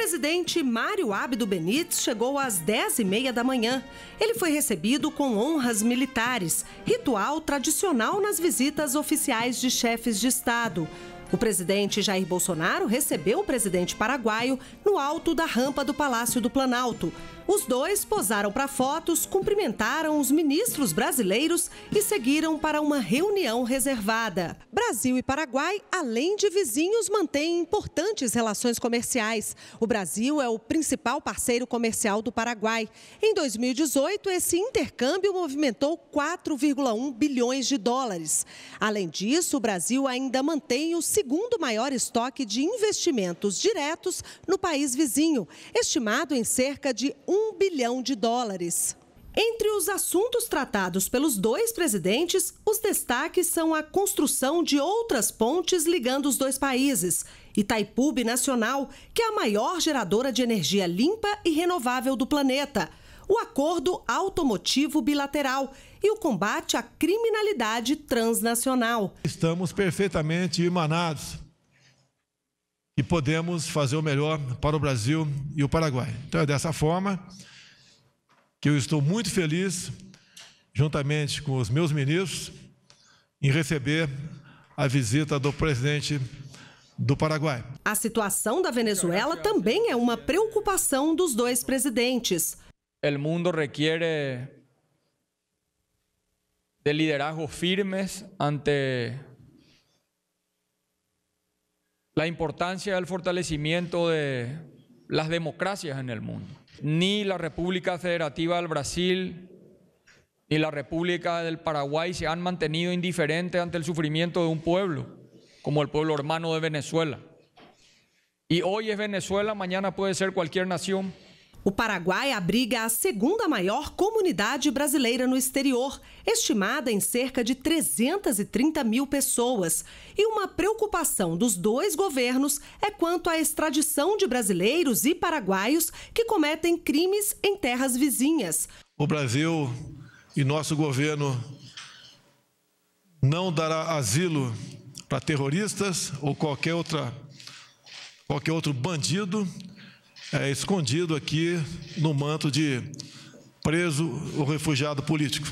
presidente Mário Abdo Benítez chegou às 10h30 da manhã. Ele foi recebido com honras militares, ritual tradicional nas visitas oficiais de chefes de Estado. O presidente Jair Bolsonaro recebeu o presidente paraguaio no alto da rampa do Palácio do Planalto. Os dois posaram para fotos, cumprimentaram os ministros brasileiros e seguiram para uma reunião reservada. Brasil e Paraguai, além de vizinhos, mantêm importantes relações comerciais. O Brasil é o principal parceiro comercial do Paraguai. Em 2018, esse intercâmbio movimentou 4,1 bilhões de dólares. Além disso, o Brasil ainda mantém o segundo maior estoque de investimentos diretos no país vizinho, estimado em cerca de 1 bilhão de dólares. Entre os assuntos tratados pelos dois presidentes, os destaques são a construção de outras pontes ligando os dois países. Itaipu Nacional, que é a maior geradora de energia limpa e renovável do planeta o acordo automotivo bilateral e o combate à criminalidade transnacional. Estamos perfeitamente emanados e podemos fazer o melhor para o Brasil e o Paraguai. Então é dessa forma que eu estou muito feliz, juntamente com os meus ministros, em receber a visita do presidente do Paraguai. A situação da Venezuela também é uma preocupação dos dois presidentes. El mundo requiere de liderazgos firmes ante la importancia del fortalecimiento de las democracias en el mundo. Ni la República Federativa del Brasil ni la República del Paraguay se han mantenido indiferentes ante el sufrimiento de un pueblo, como el pueblo hermano de Venezuela. Y hoy es Venezuela, mañana puede ser cualquier nación. O Paraguai abriga a segunda maior comunidade brasileira no exterior, estimada em cerca de 330 mil pessoas. E uma preocupação dos dois governos é quanto à extradição de brasileiros e paraguaios que cometem crimes em terras vizinhas. O Brasil e nosso governo não dará asilo para terroristas ou qualquer, outra, qualquer outro bandido é, escondido aqui no manto de preso ou refugiado político.